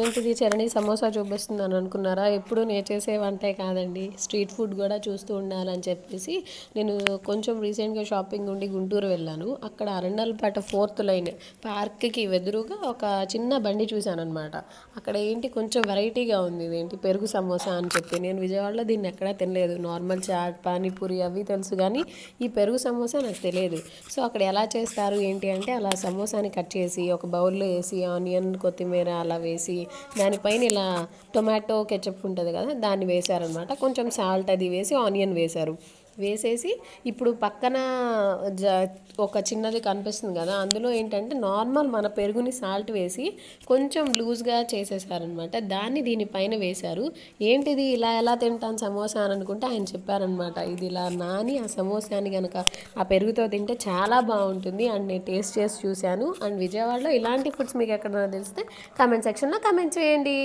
ఏంటిది చరణి సమోసా చూపిస్తుందని అనుకున్నారా ఎప్పుడు నేను చేసే వంటే కాదండి స్ట్రీట్ ఫుడ్ కూడా చూస్తూ ఉండాలని చెప్పేసి నేను కొంచెం రీసెంట్గా షాపింగ్ ఉండి గుంటూరు వెళ్ళాను అక్కడ అరండల్పేట ఫోర్త్ లైన్ పార్క్కి ఎదురుగా ఒక చిన్న బండి చూశాను అనమాట అక్కడ ఏంటి కొంచెం వెరైటీగా ఉంది ఇదేంటి పెరుగు సమోసా అని చెప్పి నేను విజయవాడలో దీన్ని ఎక్కడా తినలేదు నార్మల్ చాట్ పానీపూరి అవి తెలుసు కానీ ఈ పెరుగు సమోసా నాకు తెలియదు సో అక్కడ ఎలా చేస్తారు ఏంటి అంటే అలా సమోసాని కట్ చేసి ఒక బౌల్లో వేసి ఆనియన్ కొత్తిమీర అలా వేసి దానిపైన ఇలా టొమాటో కెచప్ ఉంటుంది కదా దాన్ని వేశారనమాట కొంచెం సాల్ట్ అది వేసి ఆనియన్ వేశారు వేసేసి ఇప్పుడు పక్కన జ ఒక చిన్నది కనిపిస్తుంది కదా అందులో ఏంటంటే నార్మల్ మన పెరుగుని సాల్ట్ వేసి కొంచెం లూజ్గా చేసేసారనమాట దాన్ని దీనిపైన వేశారు ఏంటిది ఇలా ఎలా తింటాను సమోసా అని అనుకుంటే ఆయన చెప్పారనమాట ఇది ఇలా నాని ఆ సమోసాని కనుక ఆ పెరుగుతో తింటే చాలా బాగుంటుంది అండ్ నేను టేస్ట్ చేసి చూశాను అండ్ విజయవాడలో ఇలాంటి ఫుడ్స్ మీకు ఎక్కడన్నా తెలిస్తే కమెంట్ సెక్షన్లో కమెంట్ చేయండి